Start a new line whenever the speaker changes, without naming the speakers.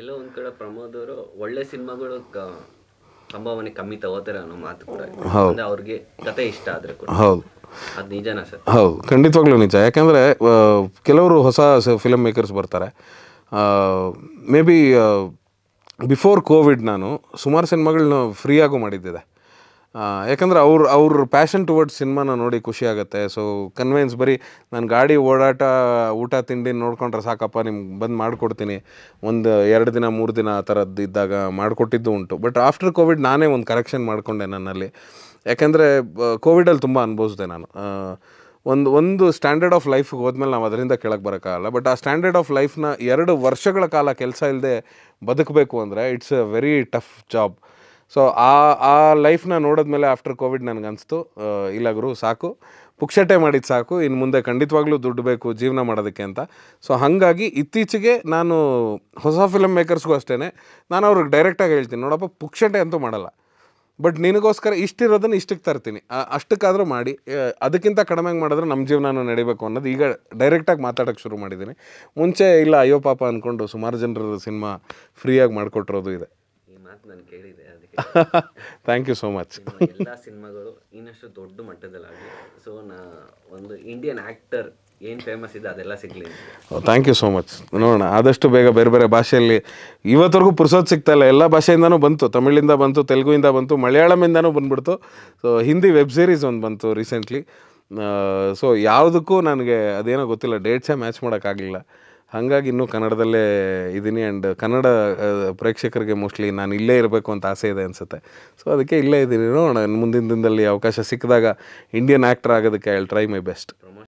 ಎಲ್ಲೋ ಒಂದ್ ಕಡೆ ಪ್ರಮೋದ್ ಅವರು ಒಳ್ಳೆ ಸಿನಿಮಾಗಳು ಸಂಭಾವನೆ ಕಮ್ಮಿ ತಗೋತಾರೆ ಅನ್ನೋ ಮಾತು ಕೂಡ ಇದೆ. ಅವ್ರಿಗೆ ಕತೆ ಇಷ್ಟ ಆದ್ರೆ ಕೂಡ ಹೌದು ಅದು ನಿಜನಾ ಸರ್ ಹೌದು ಖಂಡಿತವಾಗ್ಲೂ ನಿಜ ಯಾಕಂದ್ರೆ ಕೆಲವರು ಹೊಸ ಫಿಲಮ್ ಮೇಕರ್ಸ್ ಬರ್ತಾರೆ ಮೇ ಬಿ ಬಿಫೋರ್ ಕೋವಿಡ್ ನಾನು ಸುಮಾರು ಸಿನಿಮಾಗಳನ್ನ ಫ್ರೀಯಾಗೂ ಮಾಡಿದ್ದಿದೆ ಯಾಕಂದ್ರೆ ಅವ್ರ ಅವ್ರ ಪ್ಯಾಷನ್ ಟುವರ್ಡ್ಸ್ ಸಿನಿಮಾನ ನೋಡಿ ಖುಷಿ ಆಗುತ್ತೆ ಸೊ ಕನ್ವೆನ್ಸ್ ಬರೀ ನಾನು ಗಾಡಿ ಓಡಾಟ ಊಟ ತಿಂಡಿ ನೋಡ್ಕೊಂಡ್ರೆ ಸಾಕಪ್ಪ ನಿಮ್ಗೆ ಬಂದು ಮಾಡಿಕೊಡ್ತೀನಿ ಒಂದು ಎರಡು ದಿನ ಮೂರು ದಿನ ಆ ಥರದ್ದು ಇದ್ದಾಗ ಮಾಡಿಕೊಟ್ಟಿದ್ದು ಉಂಟು ಬಟ್ ಆಫ್ಟರ್ ಕೋವಿಡ್ ನಾನೇ ಒಂದು ಕರೆಕ್ಷನ್ ಮಾಡಿಕೊಂಡೆ ನನ್ನಲ್ಲಿ ಯಾಕೆಂದರೆ ಕೋವಿಡಲ್ಲಿ ತುಂಬ ಅನುಭವಿಸಿದೆ ನಾನು ಒಂದು ಒಂದು ಸ್ಟ್ಯಾಂಡರ್ಡ್ ಆಫ್ ಲೈಫ್ಗೆ ಹೋದ್ಮೇಲೆ ನಾವು ಅದರಿಂದ ಕೆಳಗೆ ಬರೋಕ್ಕಾಗಲ್ಲ ಬಟ್ ಆ ಸ್ಟ್ಯಾಂಡರ್ಡ್ ಆಫ್ ಲೈಫ್ನ ಎರಡು ವರ್ಷಗಳ ಕಾಲ ಕೆಲಸ ಇಲ್ಲದೆ ಬದುಕಬೇಕು ಅಂದರೆ it's a very tough job so uh uh ಲೈಫ್ನ ನೋಡಿದ್ಮೇಲೆ ಆಫ್ಟರ್ ಕೋವಿಡ್ ನನಗನ್ನಿಸ್ತು ಇಲ್ಲ ಗುರು ಸಾಕು ಪುಕ್ಷಟೆ ಮಾಡಿದ್ದು ಸಾಕು ಇನ್ನು ಮುಂದೆ ಖಂಡಿತವಾಗ್ಲೂ ದುಡ್ಡು ಬೇಕು ಜೀವನ ಮಾಡೋದಕ್ಕೆ ಅಂತ ಸೊ ಹಾಗಾಗಿ ಇತ್ತೀಚೆಗೆ ನಾನು ಹೊಸ ಫಿಲಮ್ ಮೇಕರ್ಸ್ಗೂ ಅಷ್ಟೇ ನಾನು ಅವ್ರಿಗೆ ಡೈರೆಕ್ಟಾಗಿ ಹೇಳ್ತೀನಿ ನೋಡಪ್ಪ ಪುಕ್ಷಟೆ ಅಂತೂ ಮಾಡಲ್ಲ ಬಟ್ ನಿನಗೋಸ್ಕರ ಇಷ್ಟಿರೋದನ್ನು ಇಷ್ಟಕ್ಕೆ ತರ್ತೀನಿ ಅಷ್ಟಕ್ಕಾದರೂ ಮಾಡಿ ಅದಕ್ಕಿಂತ ಕಡಿಮೆ ಮಾಡಿದ್ರೆ ನಮ್ಮ ಜೀವನ ನಡಿಬೇಕು ಅನ್ನೋದು ಈಗ ಡೈರೆಕ್ಟಾಗಿ ಮಾತಾಡೋಕ್ಕೆ ಶುರು ಮಾಡಿದ್ದೀನಿ ಮುಂಚೆ ಇಲ್ಲ ಅಯ್ಯೋ ಪಾಪ ಅಂದ್ಕೊಂಡು ಸುಮಾರು ಜನರ ಸಿನಿಮಾ ಫ್ರೀಯಾಗಿ ಮಾಡಿಕೊಟ್ಟಿರೋದು ಇದೆ ಅಂತ ನಾನು ಕೇಳಿದೆ ಅದಕ್ಕೆ ಥ್ಯಾಂಕ್ ಯು ಸೋ ಮಚ್ ಎಲ್ಲ ಸಿನಿಮಾಗಳು ಇನ್ನಷ್ಟು ದೊಡ್ಡ ಮಟ್ಟದಲ್ಲಾಗಲಿ ಸೊ ನಾ ಒಂದು ಇಂಡಿಯನ್ ಆ್ಯಕ್ಟರ್ ಏನು ಫೇಮಸ್ ಇದೆ ಅದೆಲ್ಲ ಸಿಗಲಿ ಥ್ಯಾಂಕ್ ಯು ಸೋ ಮಚ್ ನೋಡೋಣ ಆದಷ್ಟು ಬೇಗ ಬೇರೆ ಬೇರೆ ಭಾಷೆಯಲ್ಲಿ ಇವತ್ತರೆಗೂ ಪುರ್ಸೋದು ಇಲ್ಲ ಎಲ್ಲ ಭಾಷೆಯಿಂದನೂ ಬಂತು ತಮಿಳಿಂದ ಬಂತು ತೆಲುಗುವಿಂದ ಬಂತು ಮಲಯಾಳಮಿಂದನೂ ಬಂದ್ಬಿಡ್ತು ಸೊ ಹಿಂದಿ ವೆಬ್ ಸೀರೀಸ್ ಒಂದು ಬಂತು ರೀಸೆಂಟ್ಲಿ ಸೊ uh, ಯಾವುದಕ್ಕೂ ನನಗೆ ಅದೇನೋ ಗೊತ್ತಿಲ್ಲ ಡೇಟ್ಸೇ ಮ್ಯಾಚ್ ಮಾಡೋಕ್ಕಾಗಲಿಲ್ಲ ಹಾಗಾಗಿ ಇನ್ನೂ ಕನ್ನಡದಲ್ಲೇ ಇದ್ದೀನಿ ಆ್ಯಂಡ್ ಕನ್ನಡ ಪ್ರೇಕ್ಷಕರಿಗೆ ಮೋಸ್ಟ್ಲಿ ನಾನು ಇಲ್ಲೇ ಇರಬೇಕು ಅಂತ ಆಸೆ ಇದೆ ಅನಿಸುತ್ತೆ ಸೊ ಅದಕ್ಕೆ ಇಲ್ಲೇ ಇದ್ದೀನಿ ನೋಡೋಣ ಮುಂದಿನ ದಿನದಲ್ಲಿ ಅವಕಾಶ ಸಿಕ್ಕಿದಾಗ ಇಂಡಿಯನ್ ಆ್ಯಕ್ಟರ್ ಆಗೋದಕ್ಕೆ ಐ ಟ್ರೈ ಮೈ ಬೆಸ್ಟ್